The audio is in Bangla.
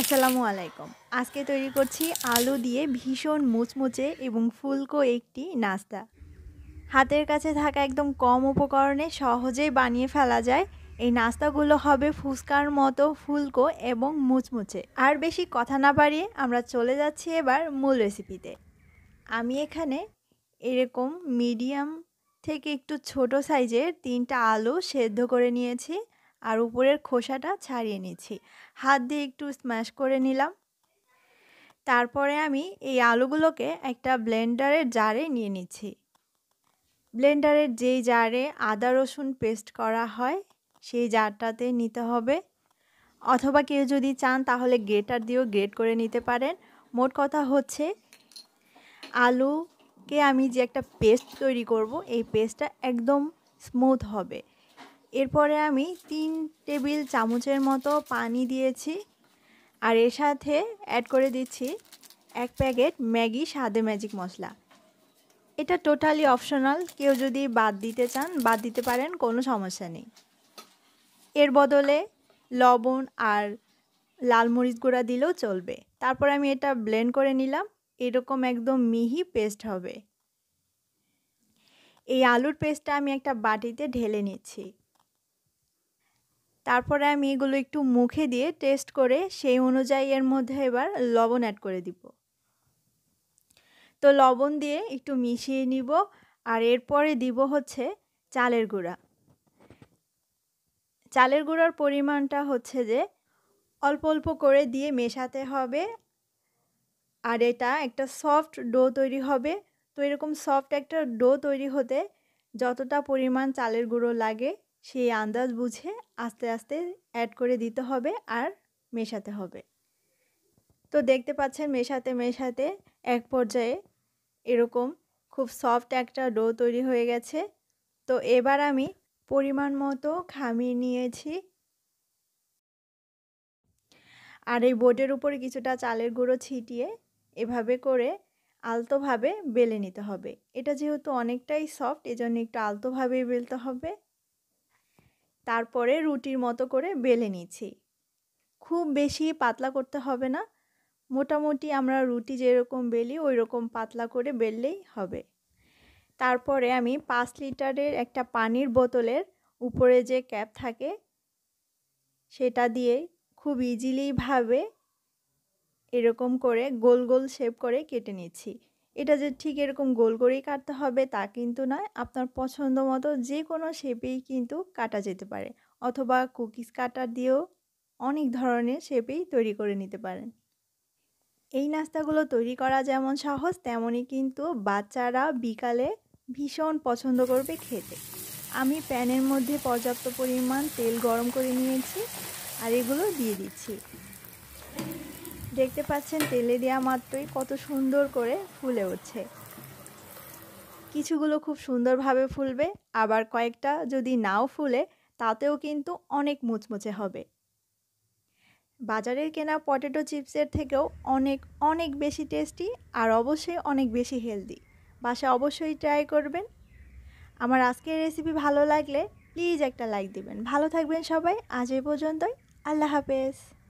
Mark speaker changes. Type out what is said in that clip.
Speaker 1: আসসালামু আলাইকুম আজকে তৈরি করছি আলু দিয়ে ভীষণ মুচমুচে এবং ফুলকো একটি নাস্তা হাতের কাছে থাকা একদম কম উপকরণে সহজেই বানিয়ে ফেলা যায় এই নাস্তাগুলো হবে ফুসকার মতো ফুলকো এবং মুচমুচে আর বেশি কথা না বাড়িয়ে আমরা চলে যাচ্ছি এবার মূল রেসিপিতে আমি এখানে এরকম মিডিয়াম থেকে একটু ছোট সাইজের তিনটা আলু সেদ্ধ করে নিয়েছি আর উপরের খোসাটা ছাড়িয়ে নিচ্ছি হাত দিয়ে একটু স্ম্যাশ করে নিলাম তারপরে আমি এই আলুগুলোকে একটা ব্লেন্ডারের জারে নিয়ে নিচ্ছি ব্লেন্ডারের যেই জারে আদা রসুন পেস্ট করা হয় সেই জারটাতে নিতে হবে অথবা কেউ যদি চান তাহলে গ্রেটার দিয়েও গ্রেট করে নিতে পারেন মোট কথা হচ্ছে আলুকে আমি যে একটা পেস্ট তৈরি করব এই পেস্টটা একদম স্মুথ হবে এরপরে আমি তিন টেবিল চামচের মতো পানি দিয়েছি আর এর সাথে অ্যাড করে দিচ্ছি এক প্যাকেট ম্যাগি স্বাদে ম্যাজিক মশলা এটা টোটালি অপশনাল কেউ যদি বাদ দিতে চান বাদ দিতে পারেন কোনো সমস্যা নেই এর বদলে লবণ আর লাল মরিচ গুঁড়া দিলেও চলবে তারপর আমি এটা ব্লেন্ড করে নিলাম এরকম একদম মিহি পেস্ট হবে এই আলুর পেস্টটা আমি একটা বাটিতে ঢেলে নিচ্ছি তারপরে আমি এগুলো একটু মুখে দিয়ে টেস্ট করে সেই অনুযায়ী এর মধ্যে এবার লবণ অ্যাড করে দিব তো লবণ দিয়ে একটু মিশিয়ে নিব আর এরপরে দিব হচ্ছে চালের গুঁড়া চালের গুঁড়ার পরিমাণটা হচ্ছে যে অল্প অল্প করে দিয়ে মেশাতে হবে আর এটা একটা সফট ডো তৈরি হবে তো এরকম সফট একটা ডো তৈরি হতে যতটা পরিমাণ চালের গুঁড়ো লাগে সেই আন্দাজ বুঝে আস্তে আস্তে অ্যাড করে দিতে হবে আর মেশাতে হবে তো দেখতে পাচ্ছেন মেশাতে মেশাতে এক পর্যায়ে এরকম খুব সফট একটা ডো তৈরি হয়ে গেছে তো এবার আমি পরিমাণ মতো খামিয়ে নিয়েছি আর এই বোর্ডের উপরে কিছুটা চালের গুঁড়ো ছিটিয়ে এভাবে করে আলতোভাবে বেলে নিতে হবে এটা যেহেতু অনেকটাই সফট এজন্য একটু আলতোভাবেই বেলতে হবে তারপরে রুটির মতো করে বেলে নিচ্ছি খুব বেশি পাতলা করতে হবে না মোটামুটি আমরা রুটি যেরকম বেলি ওই রকম পাতলা করে বেললেই হবে তারপরে আমি পাঁচ লিটারের একটা পানির বোতলের উপরে যে ক্যাপ থাকে সেটা দিয়ে খুব ইজিলিভাবে এরকম করে গোল গোল শেপ করে কেটে নিচ্ছি এটা যে ঠিক এরকম গোল করেই কাটতে হবে তা কিন্তু নয় আপনার পছন্দ মতো যে কোনো শেপেই কিন্তু কাটা যেতে পারে অথবা কুকিজ কাটার দিয়েও অনেক ধরনের শেপেই তৈরি করে নিতে পারেন এই নাস্তাগুলো তৈরি করা যেমন সহজ তেমনই কিন্তু বাচ্চারা বিকালে ভীষণ পছন্দ করবে খেতে আমি প্যানের মধ্যে পর্যাপ্ত পরিমাণ তেল গরম করে নিয়েছি আর এগুলো দিয়ে দিচ্ছি দেখতে পাচ্ছেন তেলে দেওয়া মাত্রই কত সুন্দর করে ফুলে উঠছে কিছুগুলো খুব সুন্দরভাবে ফুলবে আবার কয়েকটা যদি নাও ফুলে তাতেও কিন্তু অনেক মুচমুচে হবে বাজারের কেনা পটেটো চিপসের থেকেও অনেক অনেক বেশি টেস্টি আর অবশ্যই অনেক বেশি হেলদি বাসা অবশ্যই ট্রাই করবেন আমার আজকের রেসিপি ভালো লাগলে প্লিজ একটা লাইক দিবেন ভালো থাকবেন সবাই আজ এই পর্যন্তই আল্লাহ হাফেজ